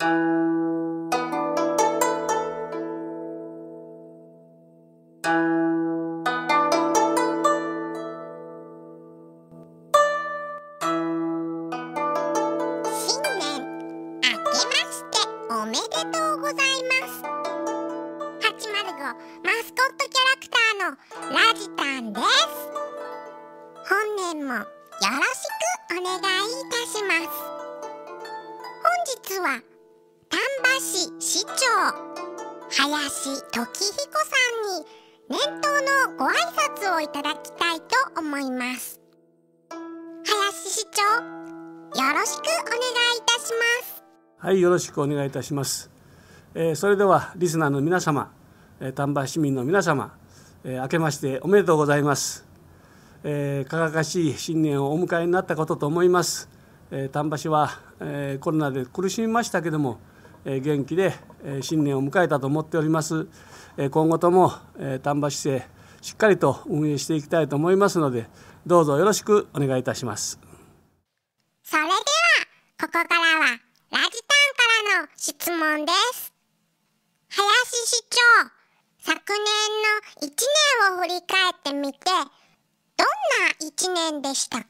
Thank you. よろしくお願いいたします。えそれではリスナーの皆様え丹波市民の皆様え明けましておめでとうございます。え輝かしい新年をお迎えになったことと思います。え丹波市はえコロナで苦しみましたけどもえ元気でえ新年を迎えたと思っております。え今後ともえ丹波市政しっかりと運営していきたいと思いますのでどうぞよろしくお願いいたします。それではここからはの質問です。林市長、昨年の1年を振り返ってみて、どんな1年でしたか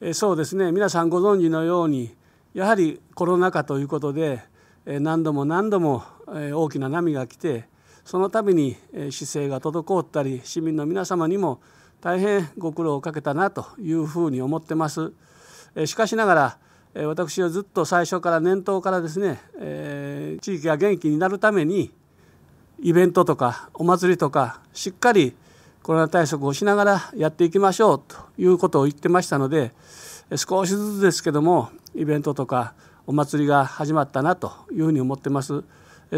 えそうですね、皆さんご存知のように、やはりコロナ禍ということで、え何度も何度もえ大きな波が来て、その度にえ姿勢が滞ったり、市民の皆様にも大変ご苦労をかけたなというふうに思ってます。えしかしながら私はずっと最初から年頭からですね、えー、地域が元気になるためにイベントとかお祭りとかしっかりコロナ対策をしながらやっていきましょうということを言ってましたので少しずつですけどもイベントとかお祭りが始まったなというふうに思ってます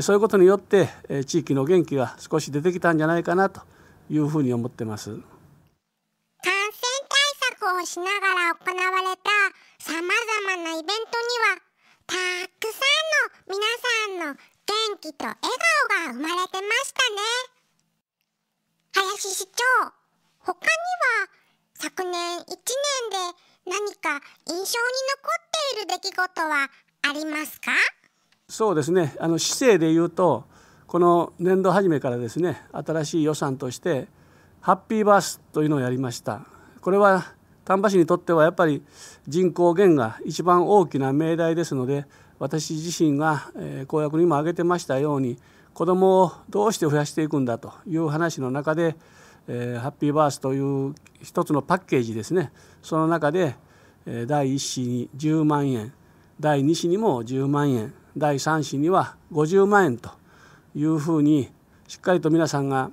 そういうことによって地域の元気が少し出てきたんじゃないかなというふうに思ってます感染対策をしながら行われたさまざまなイベントにはたくさんの皆さんの元気と笑顔が生まれてましたね林市長他には昨年1年で何か印象に残っている出来事はありますかそうですねあの市政でいうとこの年度初めからですね新しい予算としてハッピーバースというのをやりましたこれは丹波市にとってはやっぱり人口減が一番大きな命題ですので私自身が公約にも挙げてましたように子どもをどうして増やしていくんだという話の中で、えー、ハッピーバースという一つのパッケージですねその中で第1子に10万円第2子にも10万円第3子には50万円というふうにしっかりと皆さんが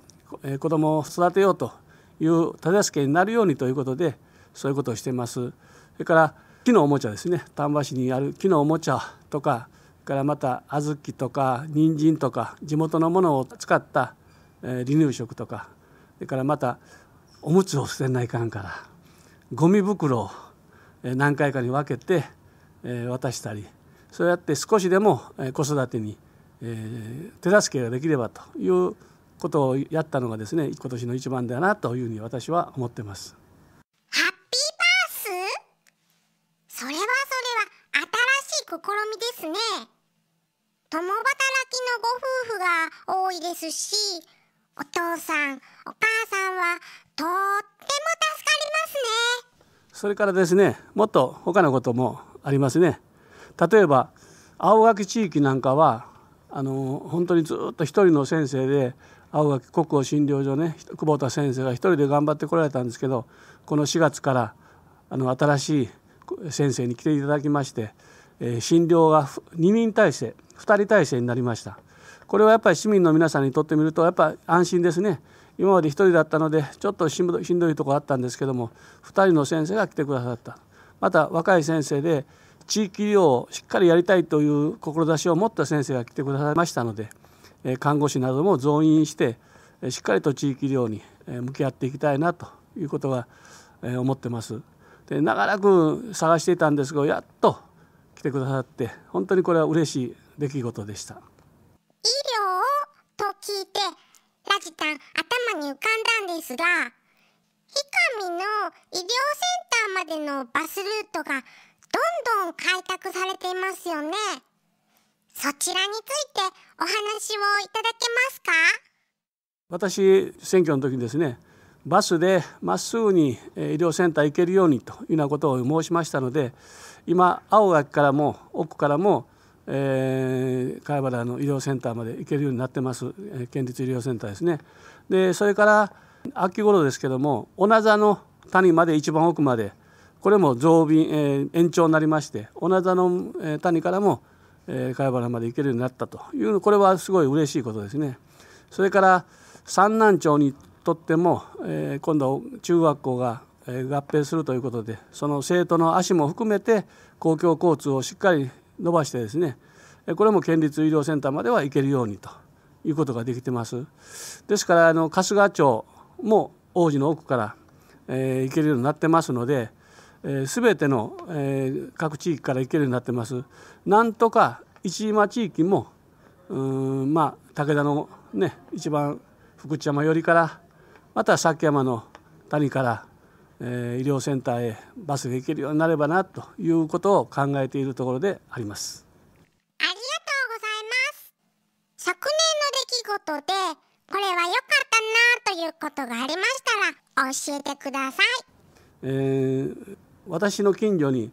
子どもを育てようという手助けになるようにということでそういうことをしてますそれから木のおもちゃですね丹波市にある木のおもちゃとかからまた小豆とか人参とか地元のものを使った、え離乳食とかそれからまたおむつを捨てないかんからゴミ袋を何回かに分けて、え渡したりそうやって少しでも子育てに、え手助けができればということをやったのがですね今年の一番だなというふうに私は思ってます。多いですしお父さんお母さんはとっても助かりますねそれからですねもっと他のこともありますね例えば青垣地域なんかはあの本当にずっと一人の先生で青垣国王診療所ね久保田先生が一人で頑張ってこられたんですけどこの4月からあの新しい先生に来ていただきまして、え診療が2人体制2人体制になりました。これはやっぱり市民の皆さんにとってみるとやっぱ安心ですね今まで1人だったのでちょっとしんどいとこあったんですけども2人の先生が来てくださったまた若い先生で地域医療をしっかりやりたいという志を持った先生が来てくださいましたので看護師なども増員してしっかりと地域医療に向き合っていきたいなということは思ってます。で長らく探していたんですがやっと来てくださって本当にこれは嬉しい出来事でした。医療と聞いてラジタン頭に浮かんだんですが氷上の医療センターまでのバスルートがどんどん開拓されていますよねそちらについてお話をいただけますか私選挙の時にですねバスでまっすぐに医療センター行けるようにというようなことを申しましたので今青垣からも奥からもえー、貝原の医療センターまで行けるようになってます、え県立医療センターですね。でそれから秋頃ですけども名座の谷まで一番奥までこれも増便、えー、延長になりまして名座の、え谷からも、え貝原まで行けるようになったというこれはすごい嬉しいことですね。それから三南町にとっても、え今度中学校が合併するということでその生徒の足も含めて公共交通をしっかり伸ばしてですねこれも県立医療センターまでは行けるようにということができてますですからあの春日町も王子の奥から、えー、行けるようになってますので、えー、全ての、えー、各地域から行けるようになってますなんとか一島地域もうんまあ武田のね一番福知山寄りからまた崎山の谷からえ医療センターへバスで行けるようになればなということを考えているところであります。ありがとうございます。昨年の出来事でこれは良かったなということがありましたら教えてください。えー、私の近所に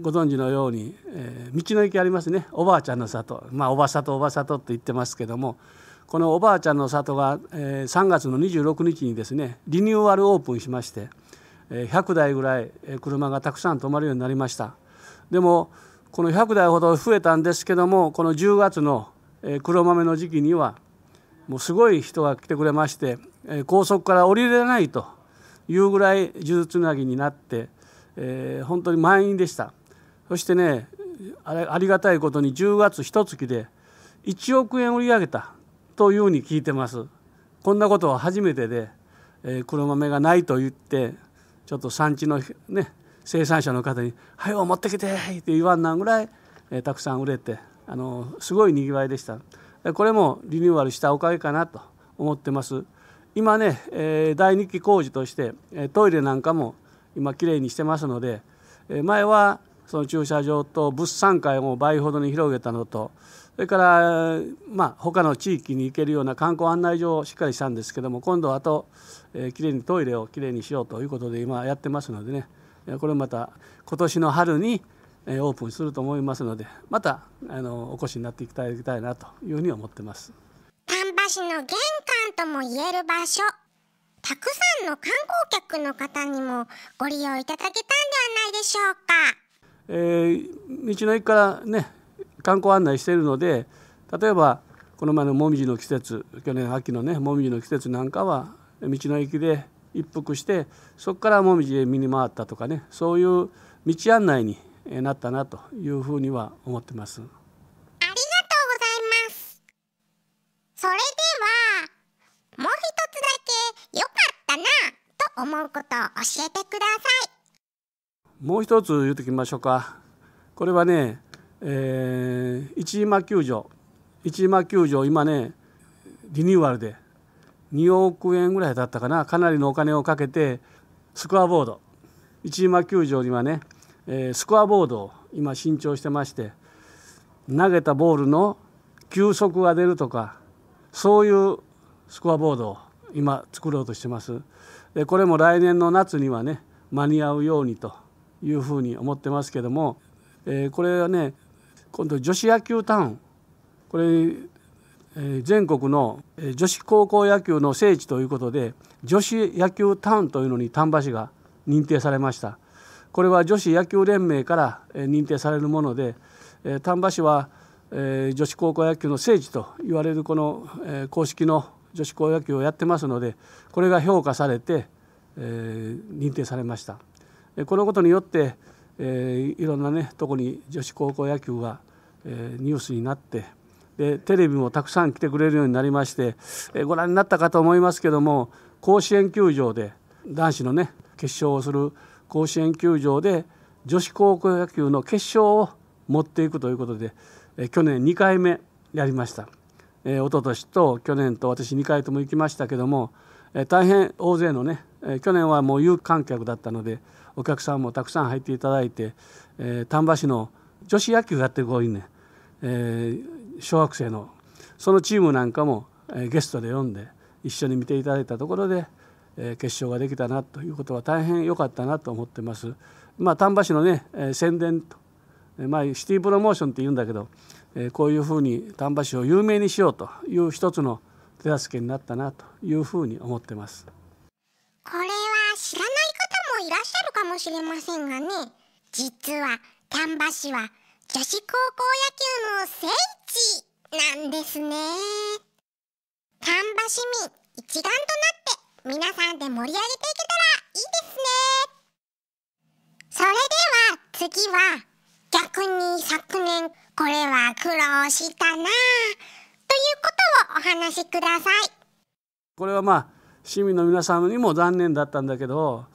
ご存知のように、えー、道の駅ありますねおばあちゃんの里まあおばさとおば里って言ってますけどもこのおばあちゃんの里が、えー、3月の26日にですねリニューアルオープンしまして100台ぐらい車がたくさん止まるようになりましたでもこの100台ほど増えたんですけどもこの10月の黒豆の時期にはもうすごい人が来てくれまして高速から降りれないというぐらい数珠つなぎになって、えー、本当に満員でしたそしてねありがたいことに10月一月で1億円売り上げたというふうに聞いてますこんなことは初めてで、えー、黒豆がないと言ってちょっと産地の、ね、生産者の方に「はいを持ってきて!」って言わんなんぐらい、えー、たくさん売れてあのすごいにぎわいでしたこれもリニューアルしたおかげかなと思ってます今ね、えー、第2期工事としてトイレなんかも今きれいにしてますので前はその駐車場と物産会を倍ほどに広げたのとそれから、まあ、他の地域に行けるような観光案内所をしっかりしたんですけども今度はあと、えー、きれいにトイレをきれいにしようということで今やってますのでねこれまた今年の春にオープンすると思いますのでまたあのお越しになっていただきたいなというふうに思ってます。丹波市の玄関ともいえる場所たくさんの観光客の方にもご利用いただけたんではないでしょうか。えー、道の駅からね観光案内しているので例えばこの前のもみじの季節去年秋のねもみじの季節なんかは道の駅で一服してそこからもみじで見に回ったとかねそういう道案内になったなというふうには思ってます。ありがとうございます。それではもう一つだけ良かったなと思うことを教えてください。もう一つ言うときましょうか。これはねえー、一島球場一島球場今ねリニューアルで2億円ぐらいだったかなかなりのお金をかけてスコアボード一島球場にはね、えー、スコアボードを今新調してまして投げたボールの球速が出るとかそういうスコアボードを今作ろうとしてますでこれも来年の夏にはね間に合うようにというふうに思ってますけども、えー、これはね今度女子野球タウンこれ全国の女子高校野球の聖地ということで女子野球タウンというのに丹波市が認定されましたこれは女子野球連盟から認定されるもので丹波市は女子高校野球の聖地と言われるこの公式の女子高校野球をやってますのでこれが評価されて認定されましたこのことによってえー、いろんなね特に女子高校野球が、えー、ニュースになってでテレビもたくさん来てくれるようになりまして、えー、ご覧になったかと思いますけども甲子園球場で男子のね決勝をする甲子園球場で女子高校野球の決勝を持っていくということで、えー、去年2回目やりました、えー、一昨年と去年と私2回とも行きましたけども、えー、大変大勢のね、えー、去年はもう有観客だったのでお客さんもたくさん入っていただいて、えー、丹波市の女子野球やってる子いね、えー、小学生のそのチームなんかも、えー、ゲストで呼んで一緒に見ていただいたところで、えー、決勝ができたなということは大変良かったなと思ってます。まあ、丹波市のね、えー、宣伝と、えーまあ、シティプロモーションって言うんだけど、えー、こういうふうに丹波市を有名にしようという一つの手助けになったなというふうに思ってます。これは知らない方もいらっしゃるかもしれませんがね実は丹波市は女子高校野球の聖地なんですね丹波市民一丸となって皆さんで盛り上げていけたらいいですねそれでは次は逆に昨年これは苦労したなということをお話しくださいこれはまあ市民の皆さんにも残念だったんだけど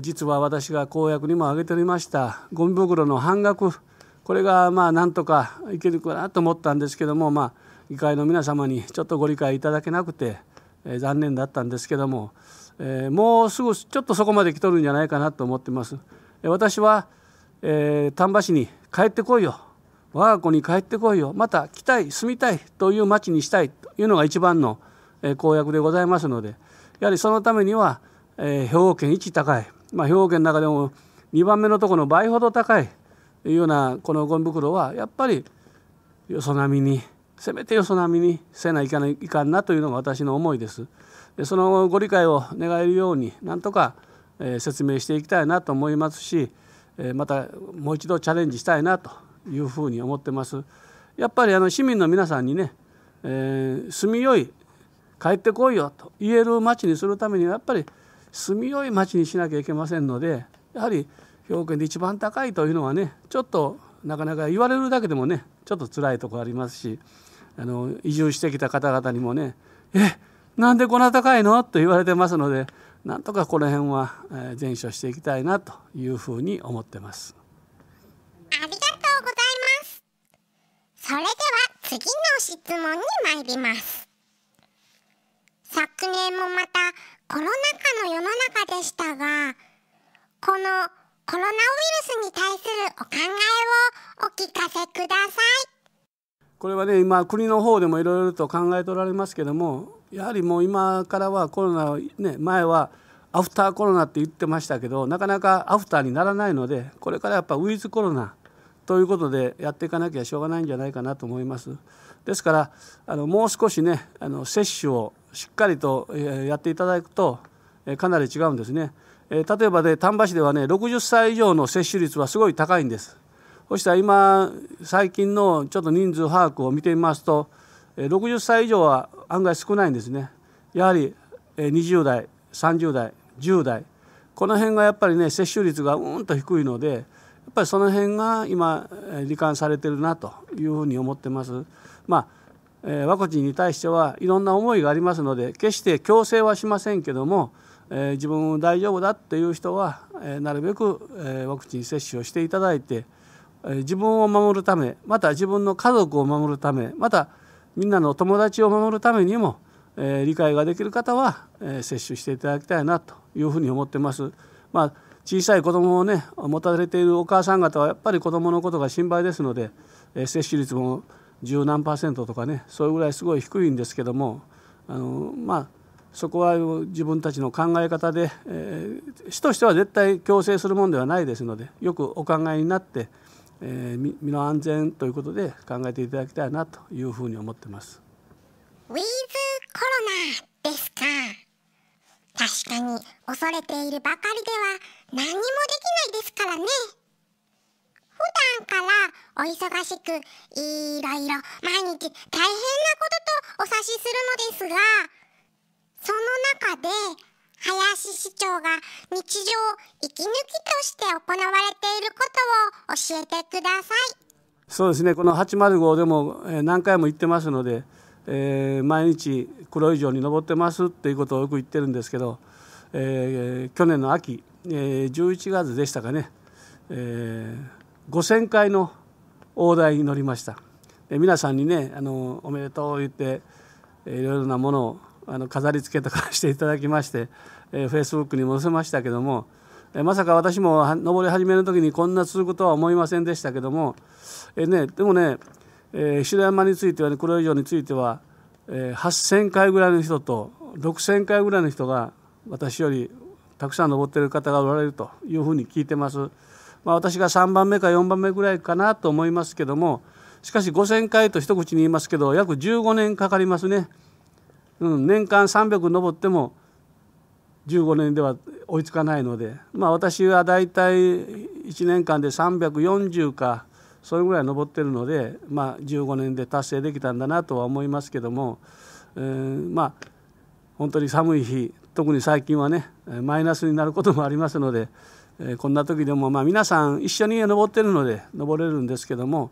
実は私が公約にも挙げておりましたゴミ袋の半額これがまあなんとかいけるかなと思ったんですけども、まあ、議会の皆様にちょっとご理解いただけなくて、え残念だったんですけども、えもうすぐちょっとそこまで来とるんじゃないかなと思ってます。私は、え丹波市に帰ってこいよ我が子に帰ってこいよまた来たい住みたいという町にしたいというのが一番の公約でございますのでやはりそのためにはえー、兵庫県一高い、まあ、兵庫県の中でも2番目のところの倍ほど高いというようなこのゴミ袋はやっぱりよそ並みにせめてよそ並みにせないかないかんなというのが私の思いです。でそのご理解を願えるようになんとか、えー、説明していきたいなと思いますし、えー、またもう一度チャレンジしたいなというふうに思ってます。やっぱりあの市民の皆さんにね、えー、住みよい帰ってこいよと言える町にするためにはやっぱり住みよい町にしなきゃいけませんのでやはり兵庫県で一番高いというのはねちょっとなかなか言われるだけでもねちょっと辛いとこありますしあの移住してきた方々にもね「えなんでこんな高いの?」と言われてますのでなんとかこの辺は善処していきたいなというふうに思ってます。ありがとうございます。それでは次の質問に参ります。昨年もまたコロナ禍の世の中でしたがこのコロナウイルスに対するお考えをお聞かせくださいこれはね今国の方でもいろいろと考えておられますけどもやはりもう今からはコロナね前はアフターコロナって言ってましたけどなかなかアフターにならないのでこれからやっぱウィズコロナということでやっていかなきゃしょうがないんじゃないかなと思います。ですからあのもう少しねあの接種をしっかりとやっていただくとかなり違うんですね。例えばで丹波市ではね60歳以上の接種率はすごい高いんです。そしたら今最近のちょっと人数把握を見てみますと60歳以上は案外少ないんですね。やはり20代30代10代この辺がやっぱりね接種率がうんと低いのでやっぱりその辺が今罹患されてるなというふうに思ってます。まあワクチンに対してはいろんな思いがありますので決して強制はしませんけども自分大丈夫だっていう人はなるべくワクチン接種をしていただいて自分を守るためまた自分の家族を守るためまたみんなの友達を守るためにも理解ができる方は接種していただきたいなというふうに思ってます。まあ、小さい子どもをね持たれているお母さん方はやっぱり子どものことが心配ですので接種率も十何パーセントとかねそういうぐらいすごい低いんですけどもあのまあそこは自分たちの考え方で、えー、市としては絶対強制するものではないですのでよくお考えになって、えー、身の安全ということで考えていただきたいなというふうに思ってます。ウィズコロナですか確かに恐れているばかりでは何もできないですからね。普段からお忙しくいろいろ毎日大変なこととお察しするのですがその中で林市長が日常息抜きとして行われていることを教えてくださいそうですねこの805でも何回も言ってますので、えー、毎日黒い城に登ってますっていうことをよく言ってるんですけど、えー、去年の秋、えー、11月でしたかね、えー5,000回の大台に乗りましたで皆さんにねあのおめでとう言っていろいろなものをあの飾り付けとかしていただきましてフェイスブックに載せましたけどもまさか私も登り始めの時にこんな続くとは思いませんでしたけどもえ、ね、でもね、えー、白山についてはね黒以上については、えー、8,000回ぐらいの人と6,000回ぐらいの人が私よりたくさん登ってる方がおられるというふうに聞いてます。まあ、私が3番目か4番目ぐらいかなと思いますけどもしかし5,000回と一口に言いますけど約15年かかりますね。うん、年間300登っても15年では追いつかないので、まあ、私は大体1年間で340かそれぐらい登ってるので、まあ、15年で達成できたんだなとは思いますけども、えー、まあ本当に寒い日特に最近はねマイナスになることもありますので、こんな時でもまあ皆さん一緒に登ってるので登れるんですけども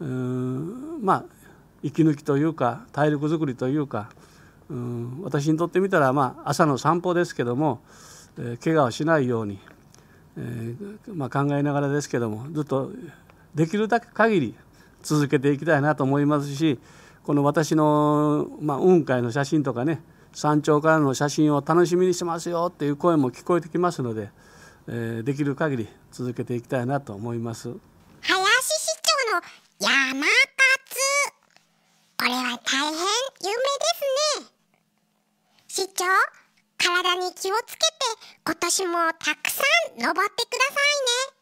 うんまあ息抜きというか体力づくりというかうん私にとってみたらまあ朝の散歩ですけども、えー、怪我をしないように、えー、まあ、考えながらですけどもずっとできるだけ限り続けていきたいなと思いますしこの私の、まあ、雲海の写真とかね山頂からの写真を楽しみにしてますよっていう声も聞こえてきますので。えー、できる限り続けていきたいなと思います林市長の山勝これは大変有名ですね市長体に気をつけて今年もたくさん登ってくださいね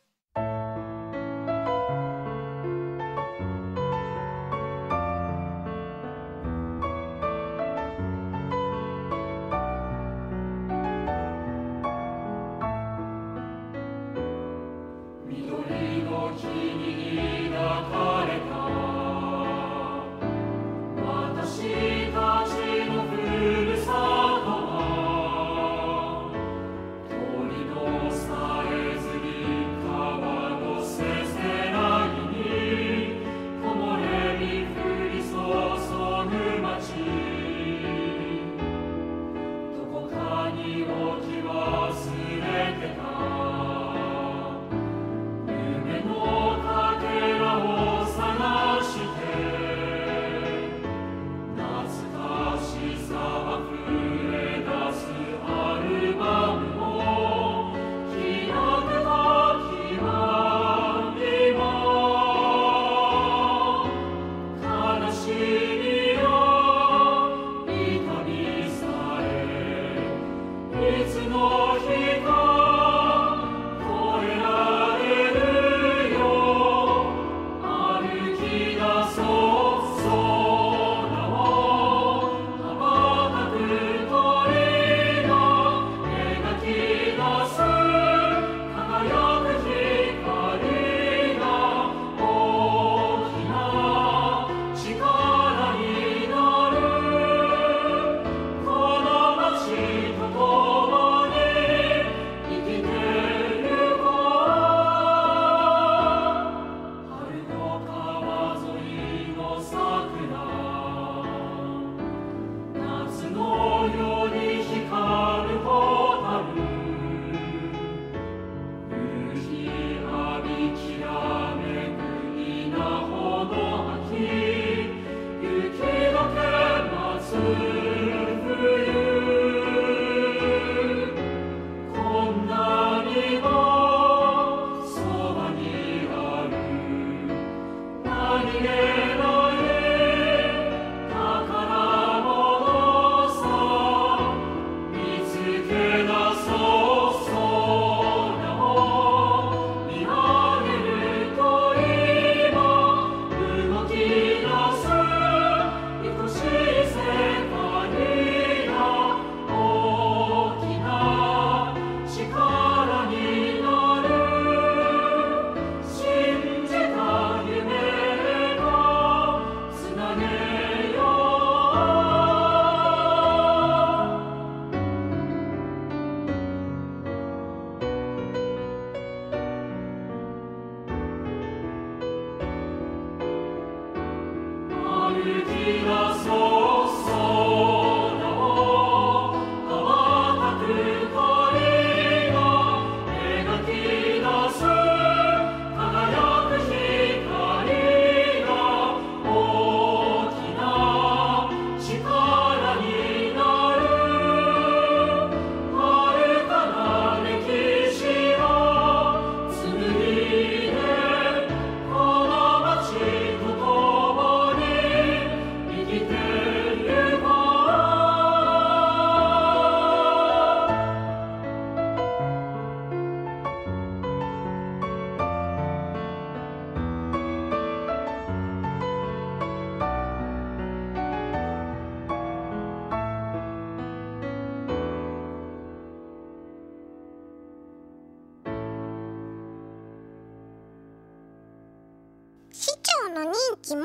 期も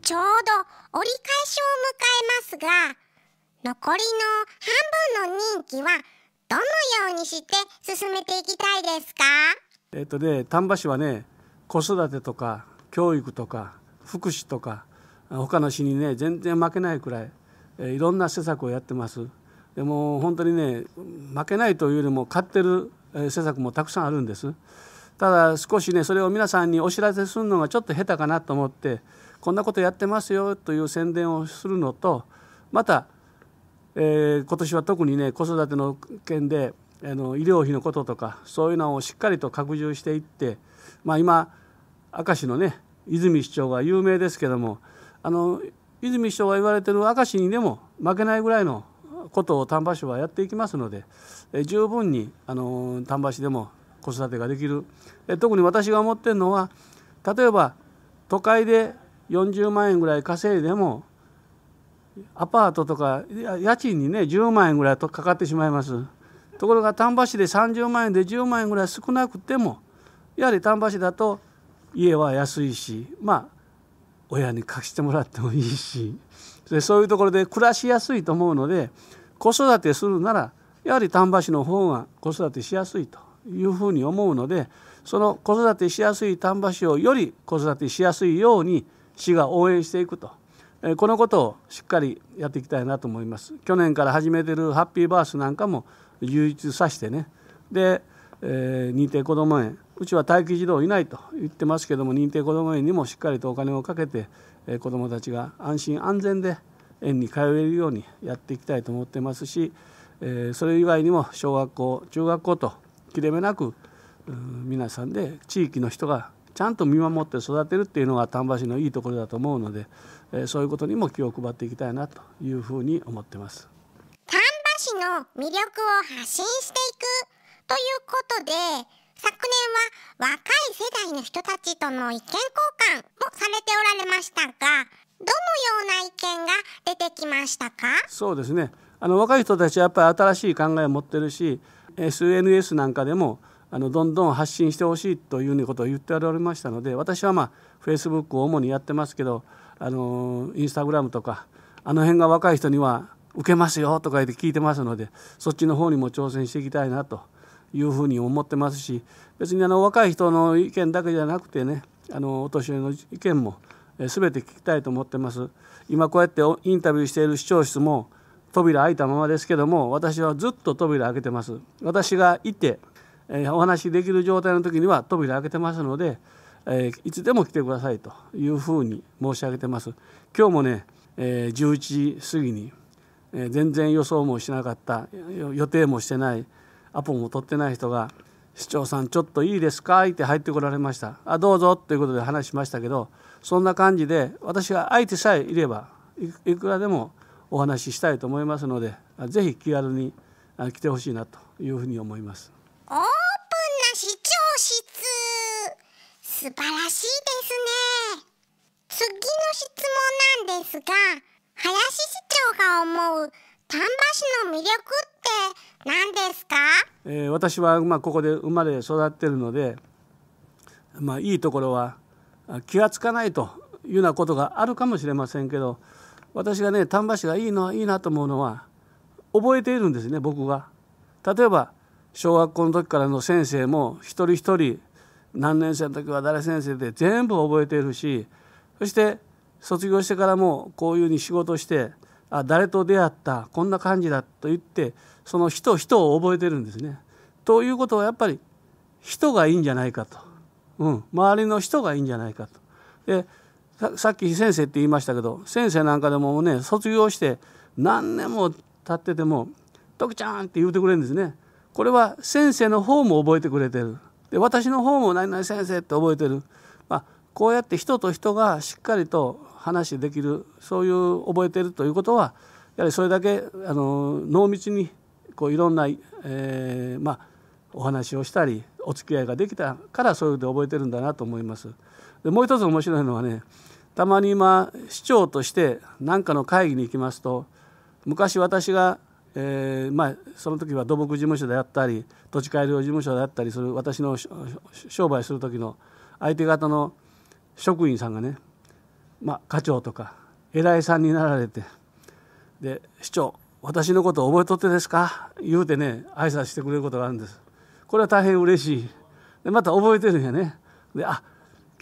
ちょうど折り返しを迎えますが残りの半分の任期はどのようにして進めていきたいですかえっとね丹波市はね子育てとか教育とか福祉とか他の市にね全然負けないくらいえいろんな施策をやってます。でも本当にね負けないというよりも勝ってる施策もたくさんあるんです。ただ少しねそれを皆さんにお知らせするのがちょっと下手かなと思ってこんなことやってますよという宣伝をするのとまた、えー、今年は特にね子育ての件であの医療費のこととかそういうのをしっかりと拡充していって、まあ、今明石のね泉市長が有名ですけどもあの泉市長が言われてる明石にでも負けないぐらいのことを丹波市はやっていきますので、え十分にあの丹波市でも子育てができる特に私が思ってるのは例えば都会で40万円ぐらい稼いでもアパートとか家賃にね10万円ぐらいとかかってしまいますところが丹波市で30万円で10万円ぐらい少なくてもやはり丹波市だと家は安いしまあ親に貸してもらってもいいしでそういうところで暮らしやすいと思うので子育てするならやはり丹波市の方が子育てしやすいというふうに思うのでその子育てしやすい丹波市をより子育てしやすいように市が応援していくとこのことをしっかりやっていきたいなと思います去年から始めてるハッピーバースなんかも充実させてねで、えー、認定こども園うちは待機児童いないと言ってますけども認定こども園にもしっかりとお金をかけて、え子どもたちが安心安全で園に通えるようにやっていきたいと思ってますし、えそれ以外にも小学校中学校と切れ目なく皆さんで地域の人がちゃんと見守って育てるっていうのが丹波市のいいところだと思うので、えそういうことにも気を配っていきたいなというふうに思ってます。丹波市の魅力を発信していくということで昨年は若い世代の人たちとの意見交換もされておられましたがどのような意見が出てきましたかそうですねあの若い人たちはやっぱり新しい考えを持ってるし SNS なんかでもあのどんどん発信してほしいというようなことを言っておられましたので私はまあフェイスブックを主にやってますけどあのインスタグラムとかあの辺が若い人には受けますよとか言って聞いてますのでそっちの方にも挑戦していきたいなというふうに思ってますし別にあの若い人の意見だけじゃなくてねあのお年寄りの意見も全て聞きたいと思ってます。今こうやってインタビューしている視聴室も扉開いたままですけども私はずっと扉開けてます私がいて、えー、お話しできる状態の時には扉開けてますので、えー、いつでも来てくださいというふうに申し上げてます今日もね、えー、11時過ぎに、え全然予想もしなかった予定もしてないアポも取ってない人が「市長さんちょっといいですか?」って入ってこられました「あどうぞ」ということで話しましたけどそんな感じで私が相手さえいればいくらでもお話ししたいと思いますのでぜひ気軽に来てほしいなというふうに思います。オープンな視聴室素晴らしいですね次の質問なんですが林市長が思う丹波市の魅力って何ですか、えー、私はまあここで生まれ育ってるので、まあ、いいところは気が付かないというようなことがあるかもしれませんけど私がね丹波市がいいのいいなと思うのは覚えているんですね僕が。例えば小学校の時からの先生も一人一人何年生の時は誰先生で全部覚えているしそして卒業してからもこういうふうに仕事してあ誰と出会ったこんな感じだと言ってその人人を覚えてるんですね。ということはやっぱり人がいいんじゃないかと、うん、周りの人がいいんじゃないかと。でさっき先生って言いましたけど先生なんかでもね卒業して何年も経ってても「徳ちゃん」って言うてくれるんですね。これは先生の方も覚えてくれてるで私の方も「何々先生」って覚えてる、まあ、こうやって人と人がしっかりと話できるそういう覚えてるということはやはりそれだけあの濃密にこういろんな、えー、まあ、お話をしたりお付き合いができたからそういうで覚えてるんだなと思います。でもう一つ面白いのはねたまに今市長として何かの会議に行きますと昔私が、えー、まあ、その時は土木事務所であったり土地改良事務所であったりする私の商売する時の相手方の職員さんがね、まあ、課長とか偉いさんになられてで市長私のこと覚えとってですか言うてね挨拶してくれることがあるんですこれは大変嬉しいでまた覚えてるんやねであ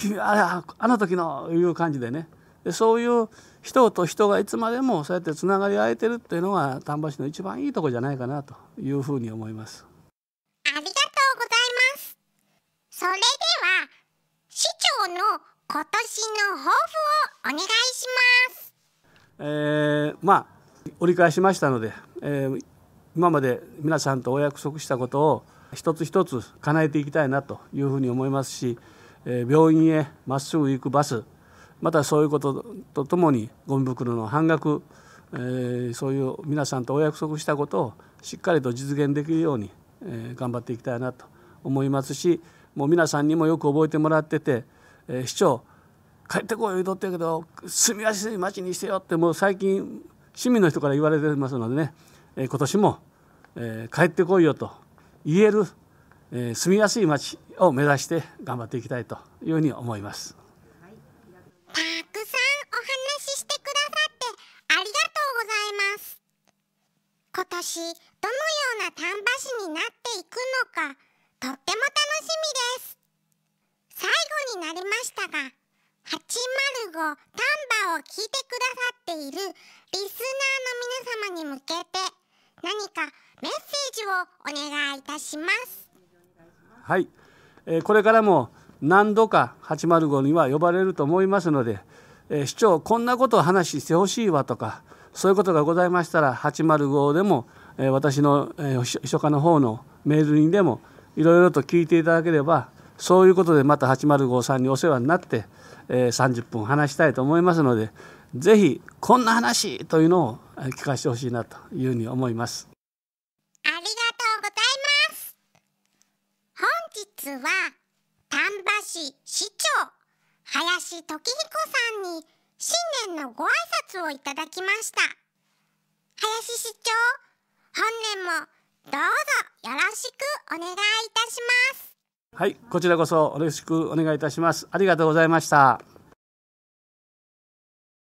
君ああの時のいう感じでねでそういう人と人がいつまでもそうやってつながり合えてるっていうのが丹波市の一番いいとこじゃないかなというふうに思います。ありがとうございますそれでは市長の今年の抱負をお願いします。えー、まあ折り返しましたので、えー、今まで皆さんとお約束したことを一つ一つ叶えていきたいなというふうに思いますし病院へまっすぐ行くバスまたそういうこととともにゴミ袋の半額、えそういう皆さんとお約束したことをしっかりと実現できるように、え頑張っていきたいなと思いますしもう皆さんにもよく覚えてもらってて、え市長帰ってこい言うとってるけど住みやすい町にしてよってもう最近市民の人から言われてますのでね、え今年も、え帰ってこいよと言えるえー、住みやすい街を目指して頑張っていきたいというふうに思います。たくさんお話ししてくださってありがとうございます。今年どのような丹波市になっていくのかとっても楽しみです。最後になりましたが805丹波を聞いてくださっているリスナーの皆様に向けて何かメッセージをお願いいたします。はい、えー、これからも何度か805には呼ばれると思いますので、えー、市長こんなことを話してほしいわとかそういうことがございましたら805でも、えー、私の、えー、秘書課の方のメールにでもいろいろと聞いていただければそういうことでまた805さんにお世話になって、えー、30分話したいと思いますのでぜひこんな話というのを聞かせてほしいなというふうに思います。は丹波市市長林時彦さんに新年のご挨拶をいただきました林市長本年もどうぞよろしくお願いいたしますはいこちらこそよろしくお願いいたしますありがとうございました